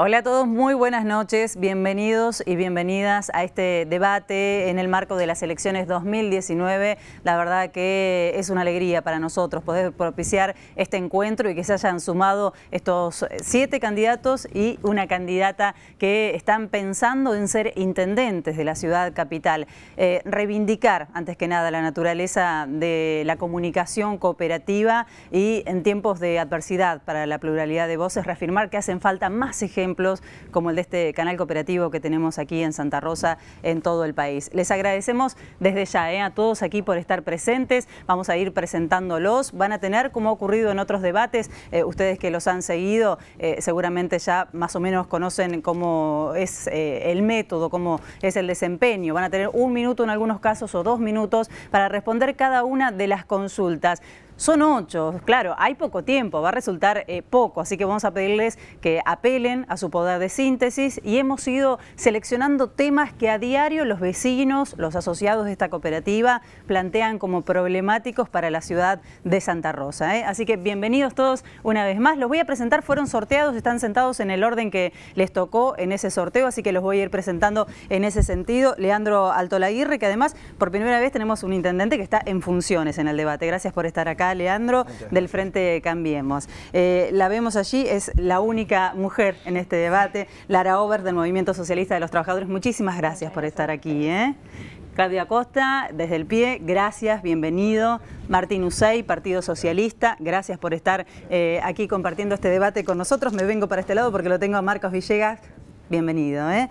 Hola a todos, muy buenas noches, bienvenidos y bienvenidas a este debate en el marco de las elecciones 2019. La verdad que es una alegría para nosotros poder propiciar este encuentro y que se hayan sumado estos siete candidatos y una candidata que están pensando en ser intendentes de la ciudad capital. Eh, reivindicar, antes que nada, la naturaleza de la comunicación cooperativa y en tiempos de adversidad para la pluralidad de voces, reafirmar que hacen falta más ejemplos como el de este canal cooperativo que tenemos aquí en Santa Rosa, en todo el país. Les agradecemos desde ya eh, a todos aquí por estar presentes, vamos a ir presentándolos, van a tener, como ha ocurrido en otros debates, eh, ustedes que los han seguido, eh, seguramente ya más o menos conocen cómo es el método, cómo es el desempeño, van a tener un minuto en algunos casos o dos minutos para responder cada una de las consultas. Son ocho, claro, hay poco tiempo, va a resultar eh, poco, así que vamos a pedirles que apelen a su poder de síntesis y hemos ido seleccionando temas que a diario los vecinos, los asociados de esta cooperativa plantean como problemáticos para la ciudad de Santa Rosa. ¿eh? Así que bienvenidos todos una vez más. Los voy a presentar, fueron sorteados, están sentados en el orden que les tocó en ese sorteo, así que los voy a ir presentando en ese sentido. Leandro Altolaguirre, que además por primera vez tenemos un intendente que está en funciones en el debate. Gracias por estar acá. Leandro del Frente Cambiemos. Eh, la vemos allí, es la única mujer en este debate, Lara Over del Movimiento Socialista de los Trabajadores. Muchísimas gracias por estar aquí. ¿eh? Claudia Costa, desde el pie, gracias, bienvenido. Martín Usey, Partido Socialista, gracias por estar eh, aquí compartiendo este debate con nosotros. Me vengo para este lado porque lo tengo a Marcos Villegas. Bienvenido. ¿eh?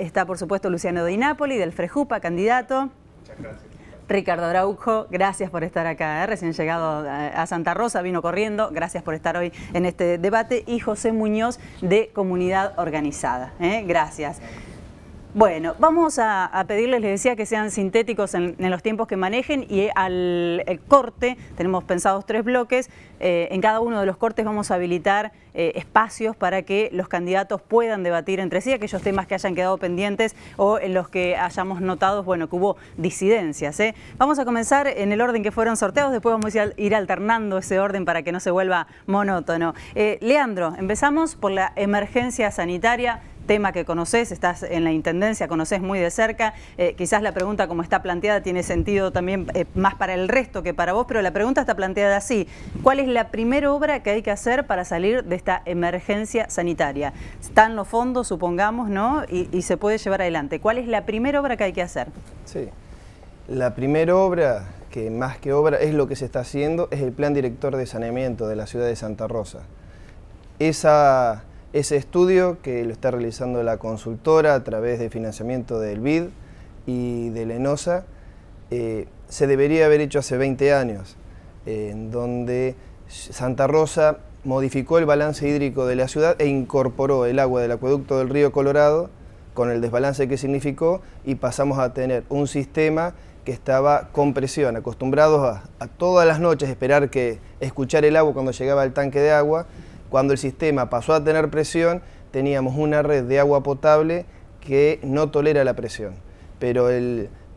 está, por supuesto, Luciano de Napoli, del Frejupa, candidato. Muchas gracias. Ricardo Araujo, gracias por estar acá. ¿eh? Recién llegado a Santa Rosa, vino corriendo. Gracias por estar hoy en este debate. Y José Muñoz de Comunidad Organizada. ¿eh? Gracias. Bueno, vamos a, pedirles, les decía, que sean sintéticos en, los tiempos que manejen y al corte, tenemos pensados tres bloques, eh, en cada uno de los cortes vamos a habilitar eh, espacios para que los candidatos puedan debatir entre sí aquellos temas que hayan quedado pendientes o en los que hayamos notado, bueno, que hubo disidencias. ¿eh? Vamos a comenzar en el orden que fueron sorteados, después vamos a ir alternando ese orden para que no se vuelva monótono. Leandro, empezamos por la emergencia sanitaria tema que conoces, estás en la Intendencia, conoces muy de cerca. Eh, quizás la pregunta como está planteada tiene sentido también eh, más para el resto que para vos, pero la pregunta está planteada así. ¿Cuál es la primera obra que hay que hacer para salir de esta emergencia sanitaria? Están los fondos, supongamos, ¿no? Y, y se puede llevar adelante. ¿Cuál es la primera obra que hay que hacer? Sí. La primera obra, que más que obra es lo que se está haciendo, es el Plan Director de Saneamiento de la ciudad de Santa Rosa. Esa ese estudio que lo está realizando la consultora a través de financiamiento del BID y de Lenosa eh, se debería haber hecho hace 20 años, en donde Santa Rosa modificó el balance hídrico de la ciudad e incorporó el agua del acueducto del río Colorado con el desbalance que significó y pasamos a tener un sistema que estaba con presión, acostumbrados a, a todas las noches esperar que escuchar el agua cuando llegaba el tanque de agua, cuando el sistema pasó a tener presión, teníamos una red de agua potable que no tolera la presión. Pero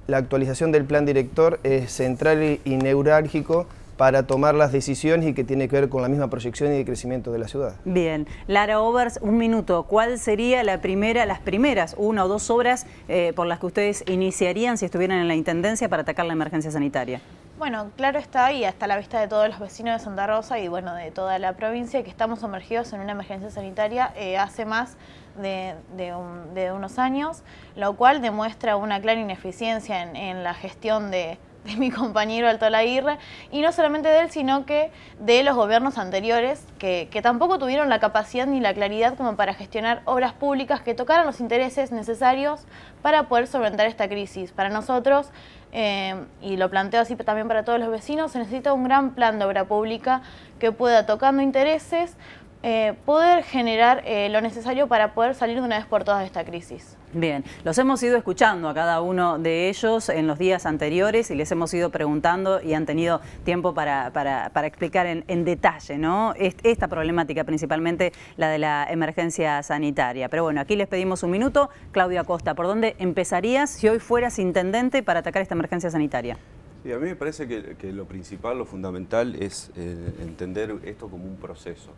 la actualización del plan director es central y neurálgico para tomar las decisiones y que tiene que ver con la misma proyección y de crecimiento de la ciudad. Bien, Lara Overs, un minuto. ¿Cuál sería la primera, las primeras una o dos obras eh, por las que ustedes iniciarían si estuvieran en la Intendencia para atacar la emergencia sanitaria? Bueno, claro está y hasta la vista de todos los vecinos de Santa Rosa y bueno, de toda la provincia que estamos sumergidos en una emergencia sanitaria eh, hace más de, unos años, lo cual demuestra una clara ineficiencia en la gestión de, de mi compañero Alto Laguirre, y no solamente de él, sino que de los gobiernos anteriores, que, tampoco tuvieron la capacidad ni la claridad como para gestionar obras públicas que tocaran los intereses necesarios para poder solventar esta crisis. Para nosotros, eh, y lo planteo así también para todos los vecinos, se necesita un gran plan de obra pública que pueda, tocando intereses, eh, poder generar eh, lo necesario para poder salir de una vez por todas de esta crisis. Bien, los hemos ido escuchando a cada uno de ellos en los días anteriores y les hemos ido preguntando y han tenido tiempo para, explicar en, detalle esta problemática, principalmente la de la emergencia sanitaria. Pero bueno, aquí les pedimos un minuto. Claudia Costa, ¿por dónde empezarías si hoy fueras intendente para atacar esta emergencia sanitaria? a mí me parece que, lo principal, lo fundamental es eh, entender esto como un proceso.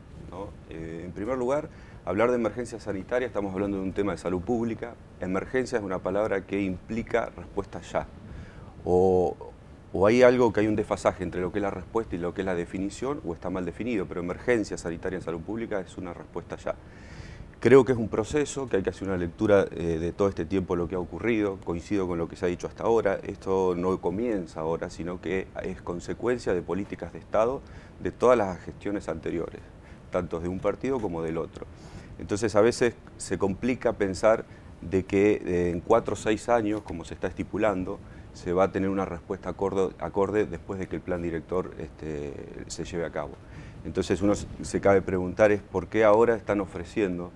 Eh, en primer lugar, hablar de emergencia sanitaria, estamos hablando de un tema de salud pública. Emergencia es una palabra que implica respuesta ya. O, o hay algo que hay un desfasaje entre lo que es la respuesta y lo que es la definición, o está mal definido, pero emergencia sanitaria en salud pública es una respuesta ya. Creo que es un proceso, que hay que hacer una lectura eh, de todo este tiempo lo que ha ocurrido, coincido con lo que se ha dicho hasta ahora, esto no comienza ahora, sino que es consecuencia de políticas de Estado de todas las gestiones anteriores, tanto de un partido como del otro. Entonces a veces se complica pensar de que eh, en cuatro o seis años, como se está estipulando, se va a tener una respuesta acorde, después de que el plan director este, se lleve a cabo. Entonces uno se cabe preguntar es por qué ahora están ofreciendo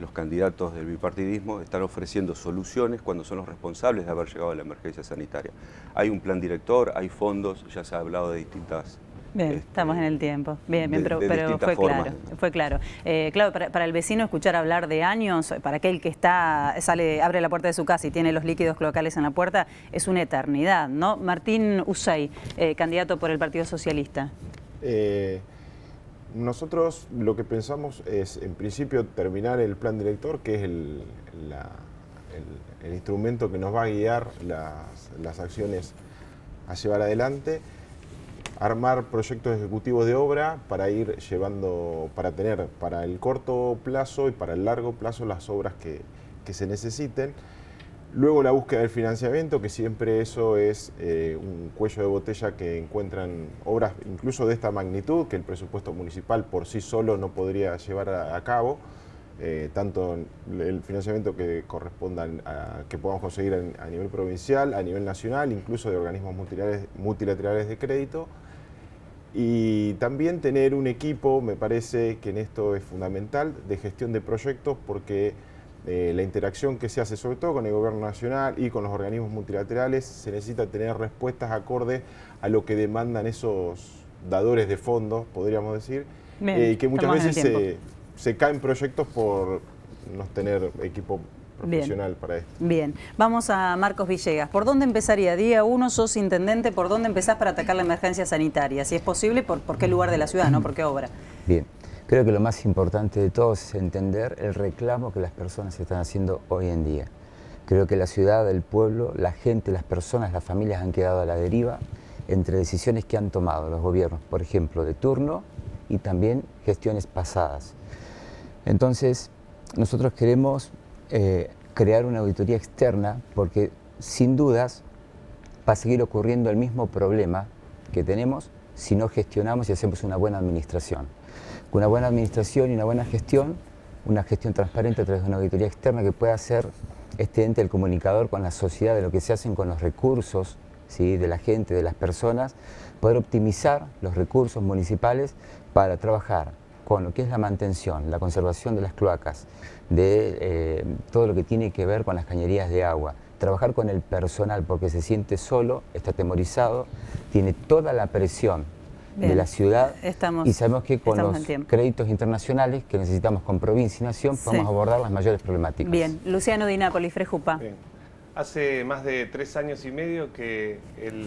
los candidatos del bipartidismo están ofreciendo soluciones cuando son los responsables de haber llegado a la emergencia sanitaria. Hay un plan director, hay fondos, ya se ha hablado de distintas Bien, este, estamos en el tiempo. Bien, bien, pero, fue, claro, fue claro. Eh, claro, para, el vecino escuchar hablar de años, para aquel que está, sale, abre la puerta de su casa y tiene los líquidos cloacales en la puerta, es una eternidad, ¿no? Martín Usay, eh, candidato por el Partido Socialista. Eh, nosotros lo que pensamos es, en principio, terminar el plan director, que es el, instrumento que nos va a guiar las, acciones a llevar adelante, armar proyectos ejecutivos de obra para ir llevando, para tener para el corto plazo y para el largo plazo las obras que se necesiten Luego la búsqueda del financiamiento, que siempre eso es eh, un cuello de botella que encuentran obras incluso de esta magnitud, que el presupuesto municipal por sí solo no podría llevar a, cabo, eh, tanto el financiamiento que corresponda a, que podamos conseguir a nivel provincial, a nivel nacional, incluso de organismos multilaterales de crédito. Y también tener un equipo, me parece que en esto es fundamental, de gestión de proyectos, porque eh, la interacción que se hace sobre todo con el gobierno nacional y con los organismos multilaterales, se necesita tener respuestas acordes a lo que demandan esos dadores de fondos, podríamos decir, eh, y que muchas veces se, caen proyectos por no tener equipo profesional para esto. Bien, vamos a Marcos Villegas. ¿Por dónde empezaría? Día uno sos intendente, ¿por dónde empezás para atacar la emergencia sanitaria? Si es posible, ¿por, qué lugar de la ciudad, no? ¿Por qué obra? Bien. Creo que lo más importante de todo es entender el reclamo que las personas están haciendo hoy en día. Creo que la ciudad, el pueblo, la gente, las personas, las familias han quedado a la deriva entre decisiones que han tomado los gobiernos, por ejemplo, de turno y también gestiones pasadas. Entonces, nosotros queremos eh, crear una auditoría externa porque sin dudas va a seguir ocurriendo el mismo problema que tenemos si no gestionamos y hacemos una buena administración una buena administración y una buena gestión, una gestión transparente a través de una auditoría externa que pueda hacer este ente, el comunicador, con la sociedad, de lo que se hacen con los recursos ¿sí? de la gente, de las personas, poder optimizar los recursos municipales para trabajar con lo que es la mantención, la conservación de las cloacas, de eh, todo lo que tiene que ver con las cañerías de agua, trabajar con el personal porque se siente solo, está atemorizado, tiene toda la presión de la ciudad. y sabemos que con los créditos internacionales que necesitamos con provincia y nación podemos abordar las mayores problemáticas. Bien, Luciano Di Napoli, Frejupa. Hace más de tres años y medio que el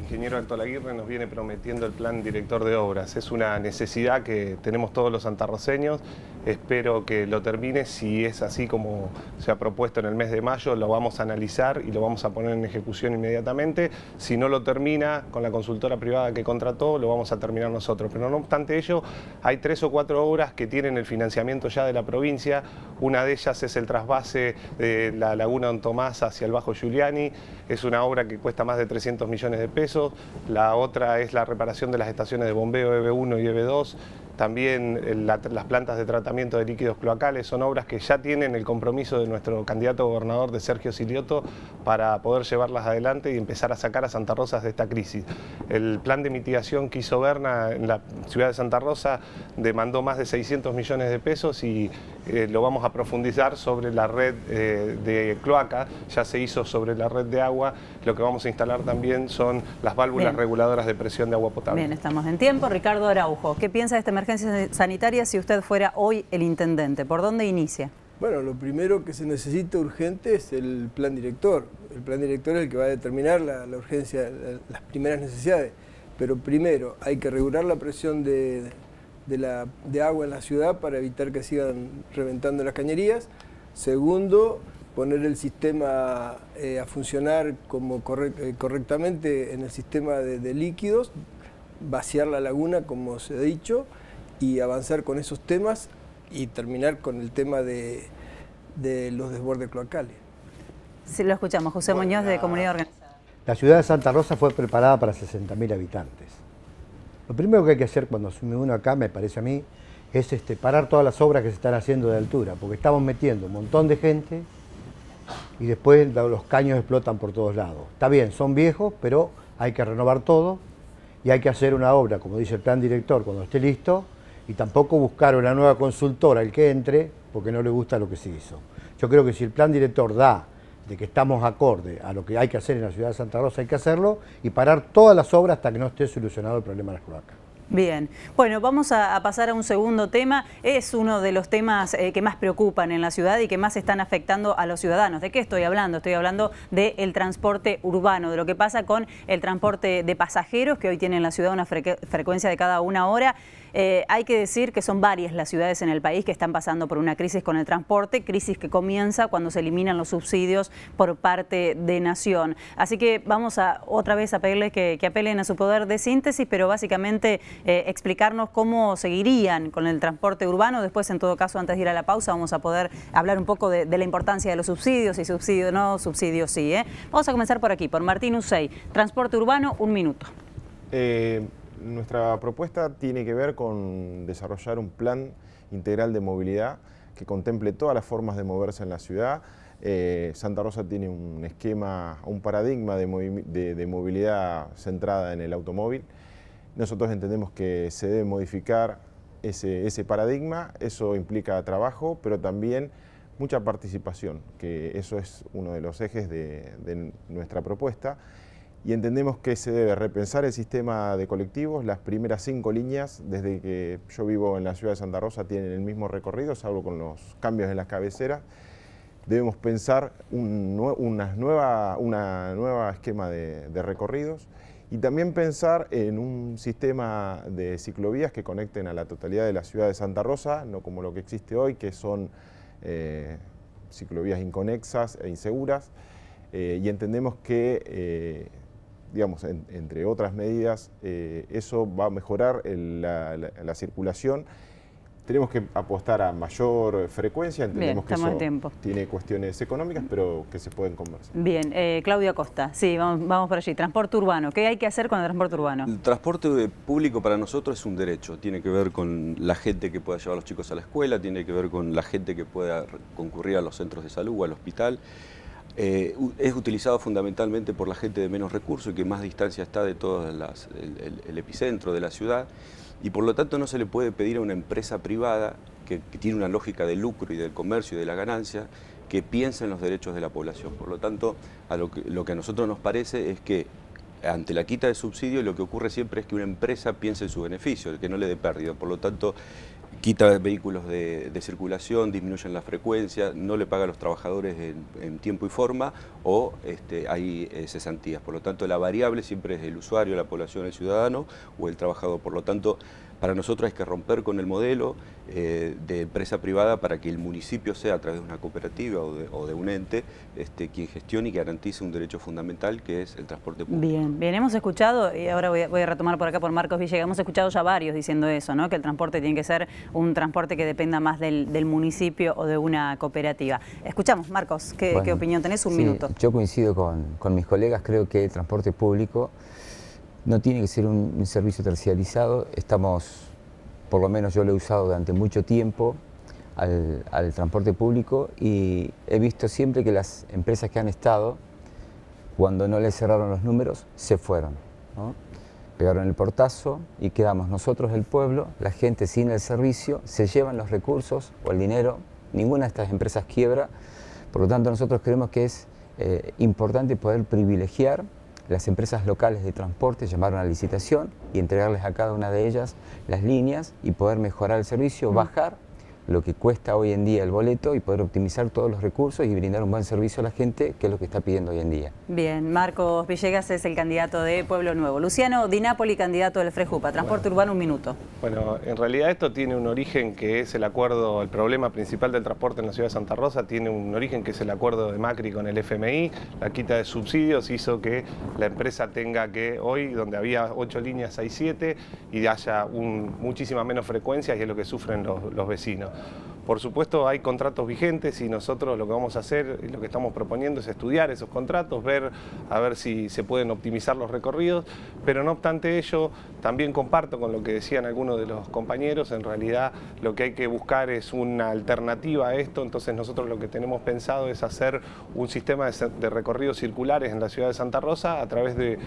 ingeniero Alto Laguirre nos viene prometiendo el plan director de obras. Es una necesidad que tenemos todos los santarroceños espero que lo termine. Si es así como se ha propuesto en el mes de mayo, lo vamos a analizar y lo vamos a poner en ejecución inmediatamente. Si no lo termina con la consultora privada que contrató, lo vamos a terminar nosotros. Pero no obstante ello, hay tres o cuatro obras que tienen el financiamiento ya de la provincia. Una de ellas es el trasvase de la Laguna Don Tomás hacia el Bajo Giuliani. Es una obra que cuesta más de 300 millones de pesos. La otra es la reparación de las estaciones de bombeo EB1 y EB2 también eh, las plantas de tratamiento de líquidos cloacales, son obras que ya tienen el compromiso de nuestro candidato gobernador de Sergio Silioto para poder llevarlas adelante y empezar a sacar a Santa Rosa de esta crisis. El plan de mitigación que hizo Berna en la ciudad de Santa Rosa demandó más de 600 millones de pesos y eh, lo vamos a profundizar sobre la red eh, de cloaca, ya se hizo sobre la red de agua, lo que vamos a instalar también son las válvulas reguladoras de presión de agua potable. Bien, estamos en tiempo. Ricardo Araujo, ¿qué piensa de este emergencia sanitaria si usted fuera hoy el intendente? ¿Por dónde inicia? Bueno, lo primero que se necesita urgente es el plan director. El plan director es el que va a determinar la, urgencia, las primeras necesidades. Pero primero hay que regular la presión de, agua en la ciudad para evitar que sigan reventando las cañerías. Segundo, poner el sistema eh, a funcionar como eh, correctamente en el sistema de, de líquidos, vaciar la laguna, como se ha dicho y avanzar con esos temas y terminar con el tema de, los desbordes cloacales. Sí, lo escuchamos. José Muñoz, de Comunidad Organizada. La ciudad de Santa Rosa fue preparada para 60.000 habitantes. Lo primero que hay que hacer cuando asume uno acá, me parece a mí, es este, parar todas las obras que se están haciendo de altura, porque estamos metiendo un montón de gente y después los caños explotan por todos lados. Está bien, son viejos, pero hay que renovar todo y hay que hacer una obra, como dice el plan director, cuando esté listo, y tampoco buscar una nueva consultora el que entre porque no le gusta lo que se hizo. Yo creo que si el plan director da de que estamos acorde a lo que hay que hacer en la ciudad de Santa Rosa, hay que hacerlo y parar todas las obras hasta que no esté solucionado el problema de las cloacas. Bien, bueno, vamos a, pasar a un segundo tema. Es uno de los temas eh, que más preocupan en la ciudad y que más están afectando a los ciudadanos. ¿De qué estoy hablando? Estoy hablando del transporte urbano, de lo que pasa con el transporte de pasajeros, que hoy tiene en la ciudad una frecuencia de cada una hora. Eh, hay que decir que son varias las ciudades en el país que están pasando por una crisis con el transporte, crisis que comienza cuando se eliminan los subsidios por parte de Nación. Así que vamos a otra vez a pedirles que, apelen a su poder de síntesis, pero básicamente eh, explicarnos cómo seguirían con el transporte urbano. Después, en todo caso, antes de ir a la pausa, vamos a poder hablar un poco de, la importancia de los subsidios, y subsidio no, subsidio sí. ¿eh? Vamos a comenzar por aquí, por Martín Usey. Transporte urbano, un minuto. Nuestra propuesta tiene que ver con desarrollar un plan integral de movilidad que contemple todas las formas de moverse en la ciudad. Eh, Santa Rosa tiene un esquema, un paradigma de, movilidad centrada en el automóvil. Nosotros entendemos que se debe modificar ese, paradigma, eso implica trabajo, pero también mucha participación, que eso es uno de los ejes de nuestra propuesta y entendemos que se debe repensar el sistema de colectivos. Las primeras cinco líneas, desde que yo vivo en la ciudad de Santa Rosa, tienen el mismo recorrido, salvo con los cambios en las cabeceras. Debemos pensar un, una, nueva, una nueva esquema de, recorridos y también pensar en un sistema de ciclovías que conecten a la totalidad de la ciudad de Santa Rosa, no como lo que existe hoy, que son eh, ciclovías inconexas e inseguras. Eh, y entendemos que eh, digamos, entre otras medidas, eh, eso va a mejorar la, circulación. Tenemos que apostar a mayor frecuencia, entendemos que eso tiene cuestiones económicas, pero que se pueden conversar. Bien, eh, Claudia Costa, sí, vamos, vamos por allí. Transporte urbano, ¿qué hay que hacer con el transporte urbano? El transporte eh, público para nosotros es un derecho, tiene que ver con la gente que pueda llevar a los chicos a la escuela, tiene que ver con la gente que pueda concurrir a los centros de salud o al hospital. Eh, es utilizado fundamentalmente por la gente de menos recursos y que más distancia está de todo el, epicentro de la ciudad y por lo tanto no se le puede pedir a una empresa privada que, tiene una lógica de lucro y del comercio y de la ganancia que piense en los derechos de la población. Por lo tanto, a lo, que, a nosotros nos parece es que ante la quita de subsidio lo que ocurre siempre es que una empresa piense en su beneficio, que no le dé pérdida. Por lo tanto, quita vehículos de, circulación, disminuyen la frecuencia, no le paga a los trabajadores en, tiempo y forma o este, hay eh, cesantías. Por lo tanto, la variable siempre es el usuario, la población, el ciudadano o el trabajador. Por lo tanto, para nosotros hay que romper con el modelo eh, de empresa privada para que el municipio sea a través de una cooperativa o de, un ente este, quien gestione y garantice un derecho fundamental que es el transporte público. Bien, bien, hemos escuchado, y ahora voy a, retomar por acá por Marcos Villegas, hemos escuchado ya varios diciendo eso, ¿no? que el transporte tiene que ser un transporte que dependa más del, municipio o de una cooperativa. Escuchamos, Marcos, ¿qué, opinión tenés? Un minuto. Yo coincido con, con mis colegas, creo que el transporte público no tiene que ser un, servicio tercializado estamos, por lo menos yo lo he usado durante mucho tiempo, al, transporte público y he visto siempre que las empresas que han estado, cuando no les cerraron los números, se fueron. Pegaron el portazo y quedamos nosotros, el pueblo, la gente sin el servicio, se llevan los recursos o el dinero, ninguna de estas empresas quiebra, por lo tanto nosotros creemos que es eh, importante poder privilegiar las empresas locales de transporte llamaron a licitación y entregarles a cada una de ellas las líneas y poder mejorar el servicio, mm. bajar lo que cuesta hoy en día el boleto y poder optimizar todos los recursos y brindar un buen servicio a la gente, que es lo que está pidiendo hoy en día. Bien, Marcos Villegas es el candidato de Pueblo Nuevo. Luciano Di candidato del Frejupa. Transporte urbano, un minuto. Bueno, en realidad esto tiene un origen que es el acuerdo, el problema principal del transporte en la ciudad de Santa Rosa tiene un origen que es el acuerdo de Macri con el FMI. La quita de subsidios hizo que la empresa tenga que hoy, donde había ocho líneas, hay siete... y haya un, muchísima menos frecuencias y es lo que sufren los vecinos. Por supuesto hay contratos vigentes y nosotros lo que vamos a hacer, y lo que estamos proponiendo es estudiar esos contratos, ver a ver si se pueden optimizar los recorridos, pero no obstante ello, también comparto con lo que decían algunos de los compañeros, en realidad lo que hay que buscar es una alternativa a esto, entonces nosotros lo que tenemos pensado es hacer un sistema de recorridos circulares en la ciudad de Santa Rosa a través de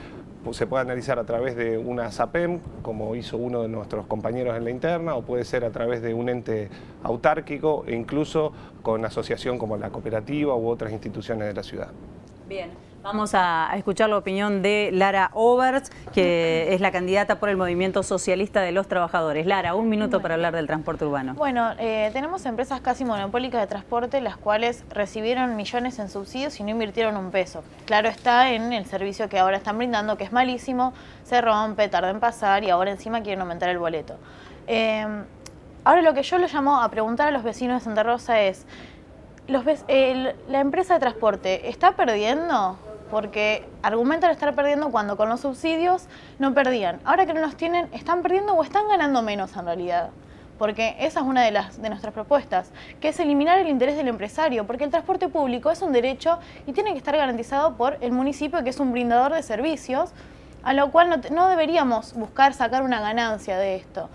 se puede analizar a través de una SAPEM, como hizo uno de nuestros compañeros en la interna, o puede ser a través de un ente autárquico e incluso con asociación como la cooperativa u otras instituciones de la ciudad. Bien. Vamos a, escuchar la opinión de Lara Oberts, que es la candidata por el Movimiento Socialista de los Trabajadores. Lara, un minuto para hablar del transporte urbano. Bueno, eh, tenemos empresas casi monopólicas de transporte, las cuales recibieron millones en subsidios y no invirtieron un peso. Claro está en el servicio que ahora están brindando, que es malísimo, se rompe, tarda en pasar y ahora encima quieren aumentar el boleto. Em, ahora lo que yo le llamo a preguntar a los vecinos de Santa Rosa es... Los, ¿La empresa de transporte está perdiendo? porque argumentan estar perdiendo cuando con los subsidios no perdían. Ahora que no los tienen, están perdiendo o están ganando menos en realidad. Porque esa es una de, las, de nuestras propuestas, que es eliminar el interés del empresario, porque el transporte público es un derecho y tiene que estar garantizado por el municipio, que es un brindador de servicios, a lo cual no deberíamos buscar sacar una ganancia de esto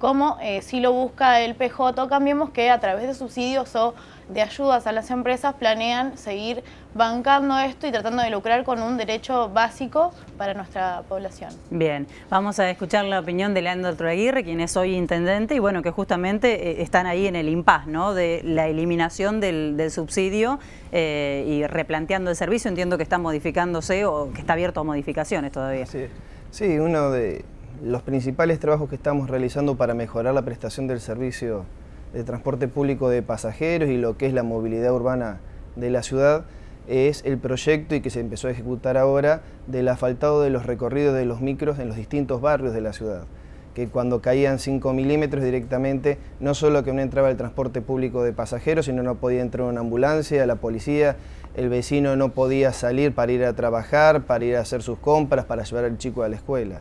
como eh, si lo busca el PJ Cambiemos, que a través de subsidios o de ayudas a las empresas planean seguir bancando esto y tratando de lucrar con un derecho básico para nuestra población. Bien, vamos a escuchar la opinión de Leandro Aguirre, quien es hoy intendente, y bueno, que justamente eh, están ahí en el impas, ¿no? De la eliminación del, subsidio eh, y replanteando el servicio. Entiendo que está modificándose o que está abierto a modificaciones todavía. Sí, sí uno de los principales trabajos que estamos realizando para mejorar la prestación del servicio de transporte público de pasajeros y lo que es la movilidad urbana de la ciudad es el proyecto y que se empezó a ejecutar ahora del asfaltado de los recorridos de los micros en los distintos barrios de la ciudad que cuando caían 5 milímetros directamente, no solo que no entraba el transporte público de pasajeros, sino no podía entrar una ambulancia, la policía, el vecino no podía salir para ir a trabajar, para ir a hacer sus compras, para llevar al chico a la escuela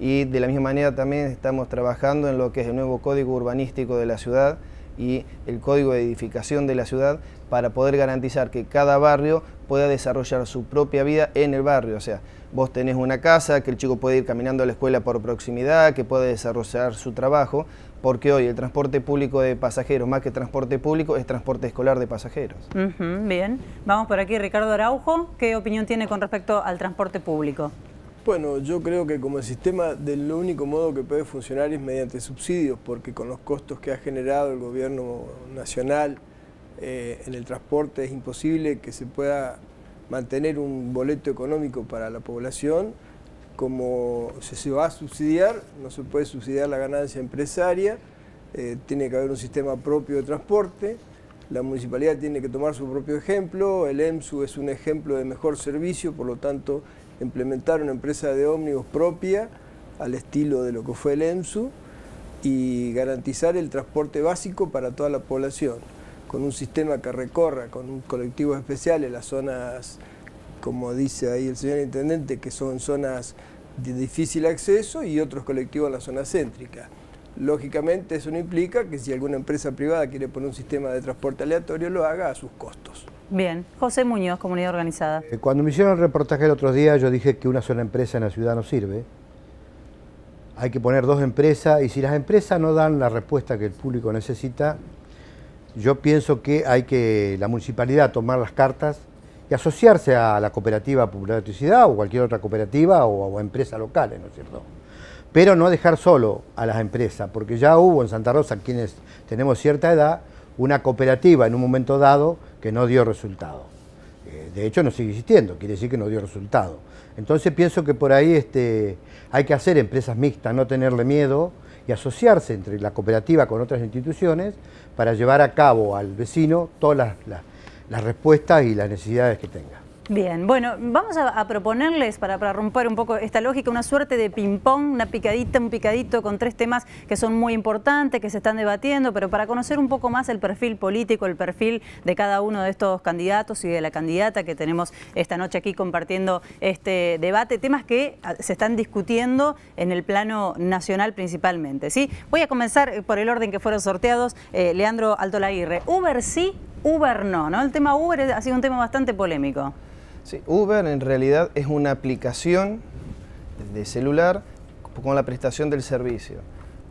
y de la misma manera también estamos trabajando en lo que es el nuevo código urbanístico de la ciudad y el código de edificación de la ciudad para poder garantizar que cada barrio pueda desarrollar su propia vida en el barrio. O sea, vos tenés una casa, que el chico puede ir caminando a la escuela por proximidad, que puede desarrollar su trabajo, porque hoy el transporte público de pasajeros, más que transporte público, es transporte escolar de pasajeros. bien, vamos por aquí, Ricardo Araujo, ¿qué opinión tiene con respecto al transporte público? Bueno, yo creo que como el sistema lo único modo que puede funcionar es mediante subsidios, porque con los costos que ha generado el gobierno nacional eh, en el transporte es imposible que se pueda mantener un boleto económico para la población. Como se, va a subsidiar, no se puede subsidiar la ganancia empresaria, eh, tiene que haber un sistema propio de transporte, la municipalidad tiene que tomar su propio ejemplo, el EMSU es un ejemplo de mejor servicio, por lo tanto implementar una empresa de ómnibus propia al estilo de lo que fue el Ensu y garantizar el transporte básico para toda la población, con un sistema que recorra, con un colectivo especial en las zonas, como dice ahí el señor Intendente, que son zonas de difícil acceso y otros colectivos en la zona céntrica. Lógicamente eso no implica que si alguna empresa privada quiere poner un sistema de transporte aleatorio lo haga a sus costos. Bien, José Muñoz, Comunidad Organizada. Eh, cuando me hicieron el reportaje el otro día, yo dije que una sola empresa en la ciudad no sirve. Hay que poner dos empresas y si las empresas no dan la respuesta que el público necesita, yo pienso que hay que la municipalidad tomar las cartas y asociarse a la cooperativa Popular Electricidad o cualquier otra cooperativa o a empresas locales, ¿no es cierto? Pero no dejar solo a las empresas, porque ya hubo en Santa Rosa quienes tenemos cierta edad una cooperativa en un momento dado que no dio resultado. Eh, de hecho, no sigue existiendo, quiere decir que no dio resultado. Entonces pienso que por ahí este, hay que hacer empresas mixtas, no tenerle miedo y asociarse entre la cooperativa con otras instituciones para llevar a cabo al vecino todas las respuestas y las necesidades que tenga. Bien, bueno, vamos a, proponerles, para, romper un poco esta lógica, una suerte de ping-pong, una picadita, un picadito con tres temas que son muy importantes, que se están debatiendo, pero para conocer un poco más el perfil político, el perfil de cada uno de estos candidatos y de la candidata que tenemos esta noche aquí compartiendo este debate, temas que ah, se están discutiendo en el plano nacional principalmente. ¿sí? Voy a comenzar eh, por el orden que fueron sorteados. Eh, Leandro Alto Laguirre, Uber sí, Uber no, ¿no? El tema Uber ha sido un tema bastante polémico. Sí, Uber en realidad es una aplicación de celular con la prestación del servicio.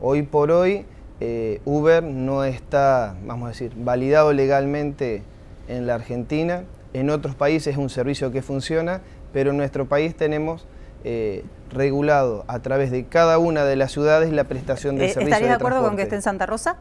Hoy por hoy eh, Uber no está, vamos a decir, validado legalmente en la Argentina. En otros países es un servicio que funciona, pero en nuestro país tenemos eh, regulado a través de cada una de las ciudades la prestación del eh, servicio. ¿Estarías de, acuerdo con que esté en Santa Rosa?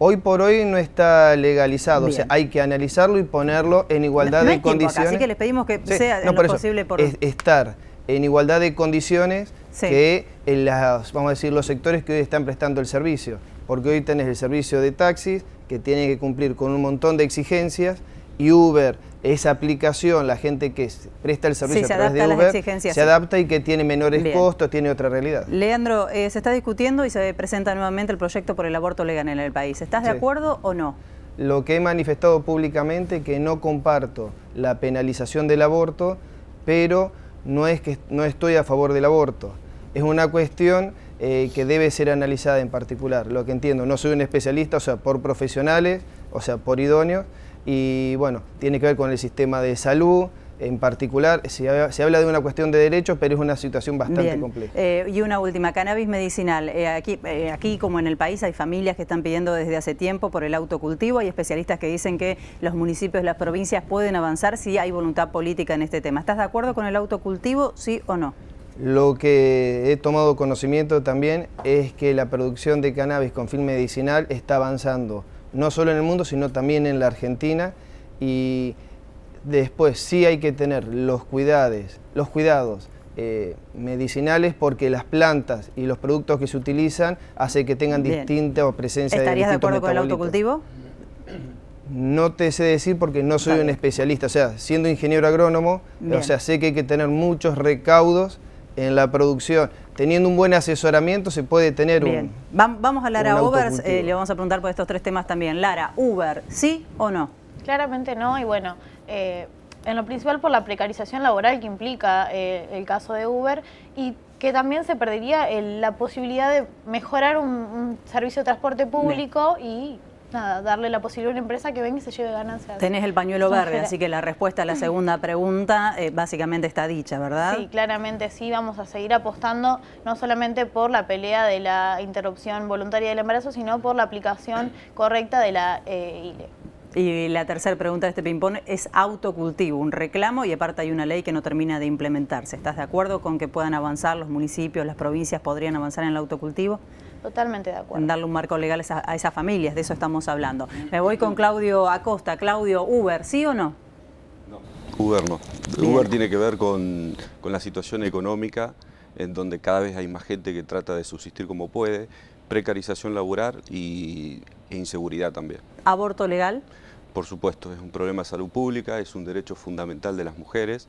Hoy por hoy no está legalizado, o sea, hay que analizarlo y ponerlo en igualdad de condiciones. así que les pedimos que sea lo posible por estar en igualdad de condiciones que en las, vamos a decir, los sectores que hoy están prestando el servicio, porque hoy tenés el servicio de taxis que tiene que cumplir con un montón de exigencias y Uber, esa aplicación, la gente que presta el servicio a través de Uber, se adapta y que tiene menores costos, tiene otra realidad. Leandro, eh, se está discutiendo y se presenta nuevamente el proyecto por el aborto legal en el país. ¿Estás de acuerdo o no? Lo que he manifestado públicamente que no comparto la penalización del aborto, pero no es que no estoy a favor del aborto. Es una cuestión eh, que debe ser analizada en particular. Lo que entiendo, no soy un especialista, o sea, por profesionales, o sea, por idóneos, y bueno, tiene que ver con el sistema de salud, en particular, se, se, habla de una cuestión de derechos, pero es una situación bastante compleja. Eh, y una última, cannabis medicinal. Eh, aquí, eh, aquí, como en el país, hay familias que están pidiendo desde hace tiempo por el autocultivo. Hay especialistas que dicen que los municipios, las provincias pueden avanzar si hay voluntad política en este tema. ¿Estás de acuerdo con el autocultivo, sí o no? Lo que he tomado conocimiento también es que la producción de cannabis con fin medicinal está avanzando no solo en el mundo, sino también en la Argentina. Y después sí hay que tener los, los cuidados eh, medicinales porque las plantas y los productos que se utilizan hace que tengan distinta presencia ¿Estarías de ¿Estarías de acuerdo con el autocultivo? No te sé decir porque no soy un especialista, o sea, siendo ingeniero agrónomo, o sea, sé que hay que tener muchos recaudos en la producción teniendo un buen asesoramiento se puede tener Bien. un... Vamos a Lara Uber, eh, le vamos a preguntar por estos tres temas también. Lara, Uber, ¿sí o no? Claramente no, y bueno, eh, en lo principal por la precarización laboral que implica eh, el caso de Uber y que también se perdería la posibilidad de mejorar un, servicio de transporte público y nada, darle la posibilidad a una empresa que venga y se lleve ganancias. Tenés el pañuelo verde, así que la respuesta a la segunda pregunta eh, básicamente está dicha, ¿verdad? Sí, claramente sí, vamos a seguir apostando no solamente por la pelea de la interrupción voluntaria del embarazo, sino por la aplicación correcta de la eh, ILE. Y la tercera pregunta de este ping-pong es autocultivo, un reclamo y aparte hay una ley que no termina de implementarse. ¿Estás de acuerdo con que puedan avanzar los municipios, las provincias podrían avanzar en el autocultivo? Totalmente de acuerdo. Darle un marco legal a, esas familias, de eso estamos hablando. Me voy con Claudio Acosta. Claudio, Uber, ¿sí o no? No, Uber no. Uber tiene que ver con, la situación económica, en donde cada vez hay más gente que trata de subsistir como puede, precarización laboral y, e inseguridad también. ¿Aborto legal? Por supuesto, es un problema de salud pública, es un derecho fundamental de las mujeres.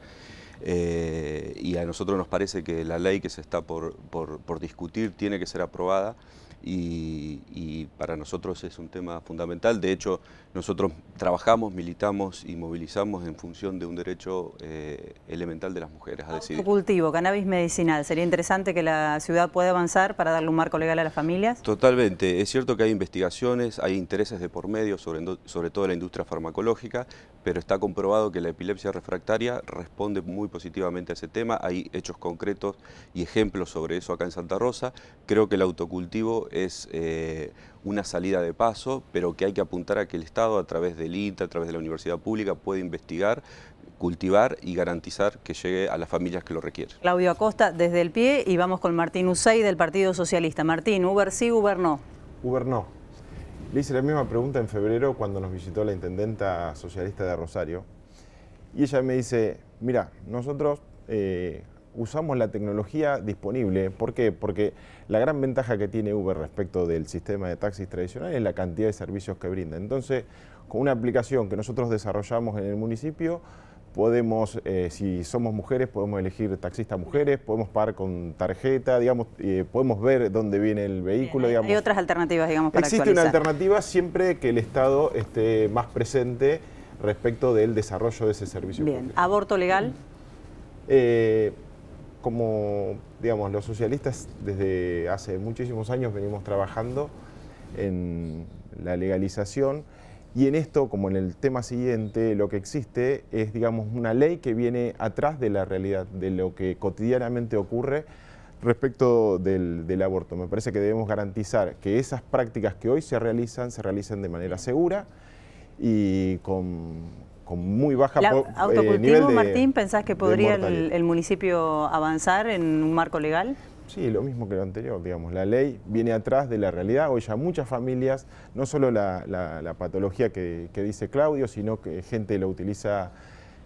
Eh, y a nosotros nos parece que la ley que se está por, por, por discutir tiene que ser aprobada y, y, para nosotros es un tema fundamental. De hecho, nosotros trabajamos, militamos y movilizamos en función de un derecho eh, elemental de las mujeres a Cultivo, cannabis medicinal. ¿Sería interesante que la ciudad pueda avanzar para darle un marco legal a las familias? Totalmente. Es cierto que hay investigaciones, hay intereses de por medio, sobre, sobre todo la industria farmacológica, pero está comprobado que la epilepsia refractaria responde muy positivamente a ese tema. Hay hechos concretos y ejemplos sobre eso acá en Santa Rosa. Creo que el autocultivo es... Eh, una salida de paso, pero que hay que apuntar a que el Estado, a través del INTA, a través de la universidad pública, puede investigar, cultivar y garantizar que llegue a las familias que lo requieren. Claudio Acosta, desde el pie, y vamos con Martín Usay del Partido Socialista. Martín, Uber sí, Uber no. Uber no. Le hice la misma pregunta en febrero cuando nos visitó la intendenta socialista de Rosario. Y ella me dice, mira, nosotros eh, usamos la tecnología disponible. ¿Por qué? Porque la gran ventaja que tiene Uber respecto del sistema de taxis tradicional es la cantidad de servicios que brinda. Entonces, con una aplicación que nosotros desarrollamos en el municipio, podemos, eh, si somos mujeres, podemos elegir taxistas mujeres, podemos pagar con tarjeta, digamos, eh, podemos ver dónde viene el vehículo, Hay otras alternativas, digamos, para Existe una alternativa siempre que el Estado esté más presente respecto del desarrollo de ese servicio. Bien, ¿aborto legal? Eh, como digamos, los socialistas desde hace muchísimos años venimos trabajando en la legalización y en esto, como en el tema siguiente, lo que existe es digamos, una ley que viene atrás de la realidad, de lo que cotidianamente ocurre respecto del, aborto. Me parece que debemos garantizar que esas prácticas que hoy se realizan, se realicen de manera segura y con con muy baja La, eh, autocultivo, Martín, ¿pensás que podría el, municipio avanzar en un marco legal? Sí, lo mismo que lo anterior, digamos. La ley viene atrás de la realidad. Hoy ya muchas familias, no solo la, patología que, dice Claudio, sino que gente lo utiliza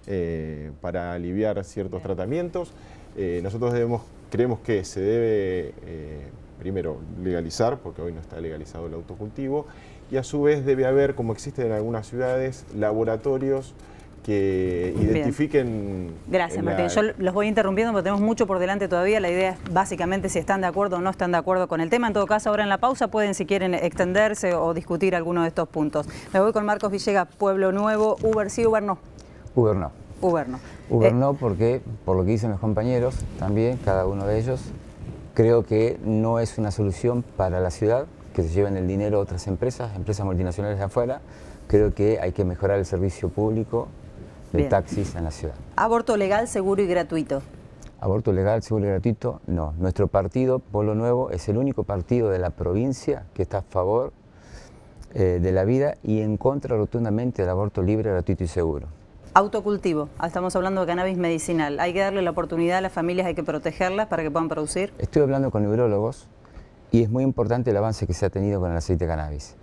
eh, para aliviar ciertos tratamientos. Eh, nosotros debemos, creemos que se debe, primero, legalizar, porque hoy no está legalizado el autocultivo, y a su vez debe haber, como existen en algunas ciudades, laboratorios que identifiquen... Gracias, Martín. Yo los voy interrumpiendo porque tenemos mucho por delante todavía. La idea es básicamente si están de acuerdo o no están de acuerdo con el tema. En todo caso, ahora en la pausa pueden, si quieren, extenderse o discutir alguno de estos puntos. Me voy con Marcos Villegas, Pueblo Nuevo, Uber sí, Uber no. Uber no. Uber no. Uber eh. no porque, por lo que dicen los compañeros, también, cada uno de ellos, creo que no es una solución para la ciudad, que se lleven el dinero a otras empresas, empresas multinacionales de afuera. Creo que hay que mejorar el servicio público de taxis en la ciudad. Aborto legal, seguro y gratuito. Aborto legal, seguro y gratuito, no. Nuestro partido, Polo Nuevo, es el único partido de la provincia que está a favor eh, de la vida y en contra rotundamente del aborto libre, gratuito y seguro. Autocultivo, ah, estamos hablando de cannabis medicinal. Hay que darle la oportunidad a las familias, hay que protegerlas para que puedan producir. Estoy hablando con neurólogos y es muy importante el avance que se ha tenido con el aceite de cannabis.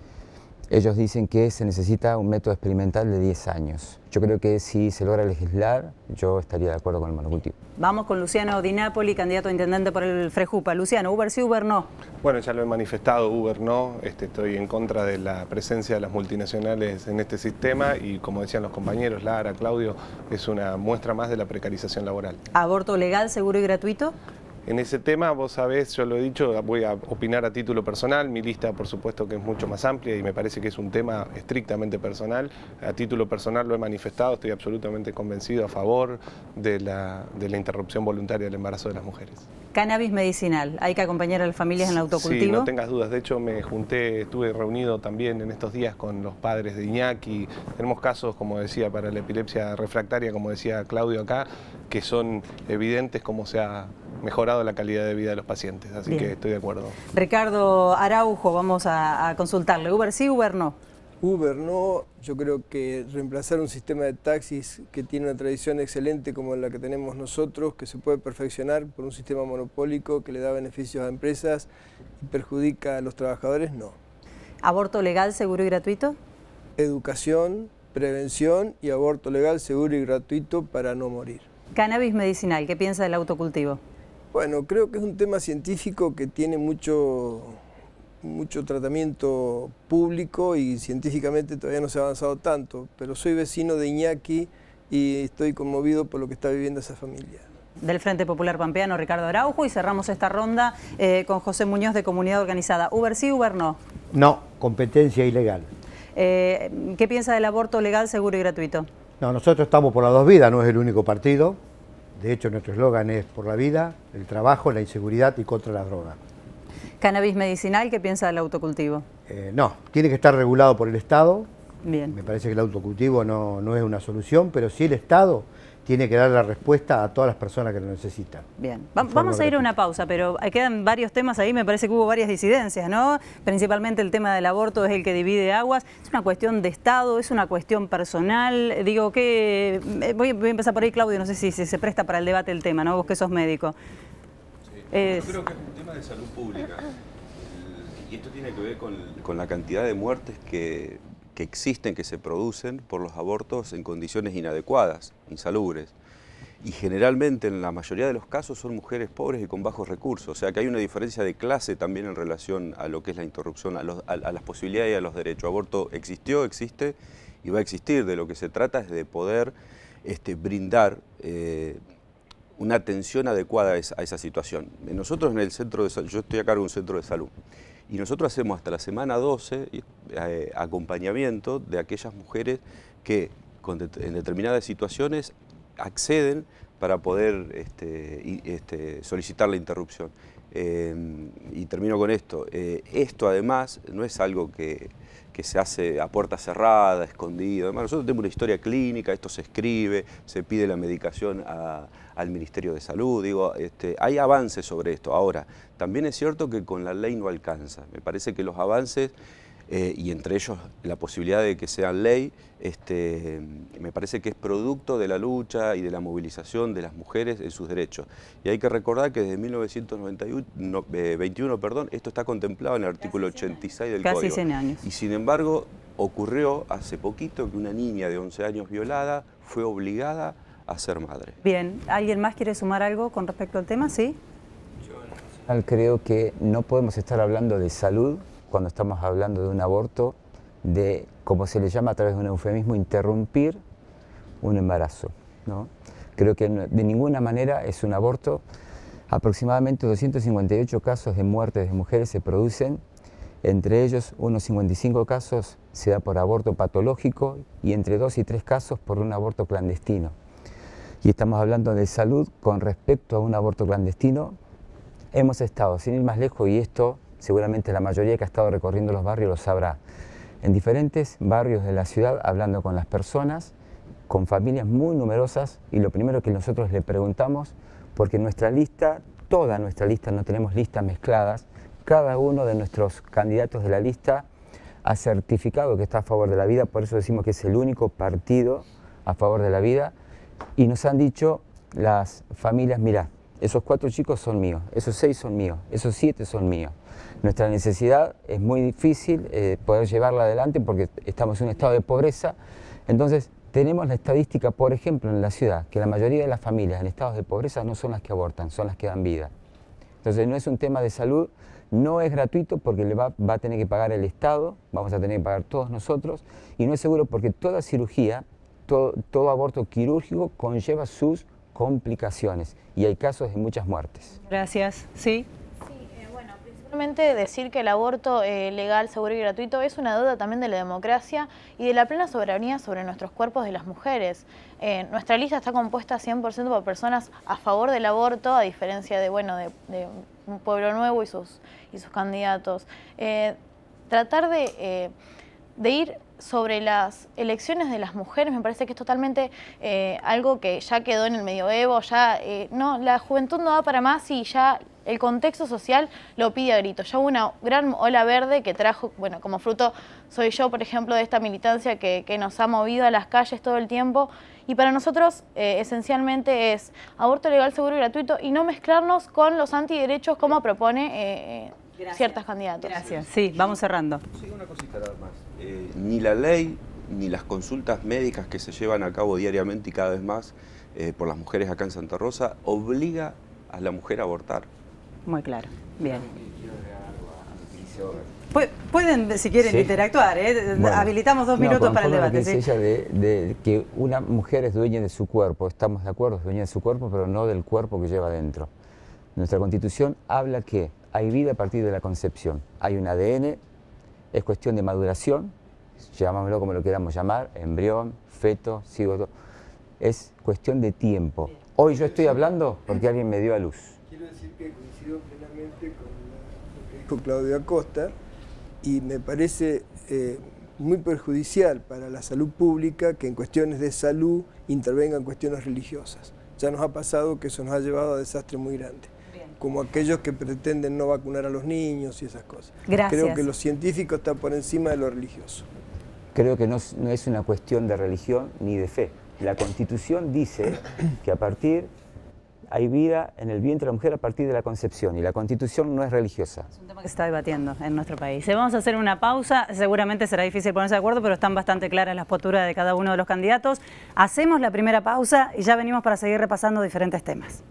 Ellos dicen que se necesita un método experimental de 10 años. Yo creo que si se logra legislar, yo estaría de acuerdo con el monocultivo. Vamos con Luciano Di Napoli, candidato a intendente por el Frejupa. Luciano, Uber sí, Uber no. Bueno, ya lo he manifestado, Uber no. Este, estoy en contra de la presencia de las multinacionales en este sistema y, como decían los compañeros, Lara, Claudio, es una muestra más de la precarización laboral. ¿Aborto legal, seguro y gratuito? en ese tema. Vos sabés, yo lo he dicho, voy a opinar a título personal. Mi lista, por supuesto, que es mucho más amplia y me parece que es un tema estrictamente personal. A título personal lo he manifestado, estoy absolutamente convencido a favor de la, de la interrupción voluntaria del embarazo de las mujeres. Cannabis medicinal, hay que acompañar a las familias en el autocultivo. Sí, no tengas dudas. De hecho, me junté, estuve reunido también en estos días con los padres de Iñaki. Tenemos casos, como decía, para la epilepsia refractaria, como decía Claudio acá, que son evidentes como se ha mejorado la calidad de vida de los pacientes, así que estoy de acuerdo. Ricardo Araujo, vamos a, a consultarle. ¿Uber sí, Uber no? Uber no, yo creo que reemplazar un sistema de taxis que tiene una tradición excelente como la que tenemos nosotros, que se puede perfeccionar por un sistema monopólico que le da beneficios a empresas y perjudica a los trabajadores, no. ¿Aborto legal, seguro y gratuito? Educación, prevención y aborto legal, seguro y gratuito para no morir. Cannabis medicinal, ¿qué piensa del autocultivo? Bueno, creo que es un tema científico que tiene mucho, mucho tratamiento público y científicamente todavía no se ha avanzado tanto, pero soy vecino de Iñaki y estoy conmovido por lo que está viviendo esa familia del Frente Popular Pampeano, Ricardo Araujo, y cerramos esta ronda eh, con José Muñoz de Comunidad Organizada. ¿Uber sí, Uber no? No, competencia ilegal. Eh, ¿Qué piensa del aborto legal, seguro y gratuito? No, nosotros estamos por las dos vidas, no es el único partido. De hecho, nuestro eslogan es por la vida, el trabajo, la inseguridad y contra la droga. ¿Cannabis medicinal? ¿Qué piensa del autocultivo? Eh, no, tiene que estar regulado por el Estado. Bien. Me parece que el autocultivo no, no es una solución, pero sí el Estado tiene que dar la respuesta a todas las personas que lo necesitan. Bien, vamos a ir a una pausa, pero eh, quedan varios temas ahí, me parece que hubo varias disidencias, ¿no? Principalmente el tema del aborto es el que divide aguas, es una cuestión de Estado, es una cuestión personal, digo que, eh, voy, a empezar por ahí Claudio, no sé si, se presta para el debate el tema, ¿no? Vos que sos médico. Yo creo que es un tema de salud pública, y esto tiene que ver con la cantidad de muertes que que existen, que se producen por los abortos en condiciones inadecuadas, insalubres. Y generalmente en la mayoría de los casos son mujeres pobres y con bajos recursos, o sea que hay una diferencia de clase también en relación a lo que es la interrupción, a, las posibilidades y a los derechos. Aborto existió, existe y va a existir. De lo que se trata es de poder este, brindar eh, una atención adecuada a esa, situación. Nosotros en el centro de yo estoy a cargo de un centro de salud. Y nosotros hacemos hasta la semana 12 eh, acompañamiento de aquellas mujeres que en determinadas situaciones acceden para poder este, este, solicitar la interrupción. Em, y termino con esto. Eh, esto además no es algo que que se hace a puerta cerrada, escondido. Además, nosotros tenemos una historia clínica, esto se escribe, se pide la medicación al Ministerio de Salud, digo, este, hay avances sobre esto. Ahora, también es cierto que con la ley no alcanza. Me parece que los avances eh, y entre ellos la posibilidad de que sea ley, este, me parece que es producto de la lucha y de la movilización de las mujeres en sus derechos. Y hay que recordar que desde 1921 21, eh, perdón, esto está contemplado en el artículo 86 del Casi Código. 100 años. Y sin embargo ocurrió hace poquito que una niña de 11 años violada fue obligada a ser madre. Bien, ¿alguien más quiere sumar algo con respecto al tema? Sí. Yo creo que no podemos estar hablando de salud cuando estamos hablando de un aborto, de, como se le llama a través de un eufemismo, interrumpir un embarazo. Creo que de ninguna manera es un aborto. Aproximadamente 258 casos de muertes de mujeres se producen, entre ellos unos 55 casos se da por aborto patológico y entre 2 y 3 casos por un aborto clandestino. Y estamos hablando de salud con respecto a un aborto clandestino. Hemos estado, sin ir más lejos, y esto seguramente la mayoría que ha estado recorriendo los barrios lo sabrá, en diferentes barrios de la ciudad hablando con las personas, con familias muy numerosas y lo primero que nosotros le preguntamos, porque nuestra lista, toda nuestra lista, no tenemos listas mezcladas, cada uno de nuestros candidatos de la lista ha certificado que está a favor de la vida, por eso decimos que es el único partido a favor de la vida, y nos han dicho las familias, mirá, esos cuatro chicos son míos, esos seis son míos, esos siete son míos. Nuestra necesidad es muy difícil eh, poder llevarla adelante porque estamos en un estado de pobreza. Entonces, tenemos la estadística, por ejemplo, en la ciudad, que la mayoría de las familias en estados de pobreza no son las que abortan, son las que dan vida. Entonces, no es un tema de salud, no es gratuito porque le va, a tener que pagar el Estado, vamos a tener que pagar todos nosotros, y no es seguro porque toda cirugía, todo, todo aborto quirúrgico conlleva sus complicaciones y hay casos de muchas muertes. Gracias. Sí. Realmente decir que el aborto eh, legal, seguro y gratuito es una duda también de la democracia y de la plena soberanía sobre nuestros cuerpos de las mujeres. Eh, nuestra lista está compuesta 100% por personas a favor del aborto, a diferencia de, bueno, de, un pueblo nuevo y sus, y sus candidatos. Eh, tratar de, de ir sobre las elecciones de las mujeres, me parece que es totalmente eh, algo que ya quedó en el medioevo, ya eh, no, la juventud no da para más y ya el contexto social lo pide a gritos. Ya hubo una gran ola verde que trajo, bueno, como fruto soy yo, por ejemplo, de esta militancia que, nos ha movido a las calles todo el tiempo. Y para nosotros, eh, esencialmente, es aborto legal, seguro y gratuito y no mezclarnos con los antiderechos como propone ciertas candidatas. Gracias. Sí, vamos cerrando. una cosita más. Eh, ni la ley ni las consultas médicas que se llevan a cabo diariamente y cada vez más eh, por las mujeres acá en Santa Rosa obliga a la mujer a abortar. Muy claro, bien. pueden, si quieren, interactuar. ¿eh? Habilitamos dos minutos para el debate. ¿sí? de, de, que una mujer es dueña de su cuerpo, estamos de acuerdo, es dueña de su cuerpo, pero no del cuerpo que lleva dentro. Nuestra constitución habla que hay vida a partir de la concepción. Hay un ADN, es cuestión de maduración, llamámoslo como lo queramos llamar, embrión, feto, cigoto, es cuestión de tiempo. Hoy yo estoy hablando porque alguien me dio a luz. Quiero decir que coincido plenamente con lo que dijo Claudio Acosta y me parece eh, muy perjudicial para la salud pública que en cuestiones de salud intervengan cuestiones religiosas. Ya nos ha pasado que eso nos ha llevado a desastres muy grandes como aquellos que pretenden no vacunar a los niños y esas cosas. Creo que lo científico está por encima de lo religioso. Creo que no, es una cuestión de religión ni de fe. La Constitución dice que a partir hay vida en el vientre de la mujer a partir de la concepción y la constitución no es religiosa. Es un tema que se está debatiendo en nuestro país. Eh, vamos a hacer una pausa, seguramente será difícil ponerse de acuerdo, pero están bastante claras las posturas de cada uno de los candidatos. Hacemos la primera pausa y ya venimos para seguir repasando diferentes temas.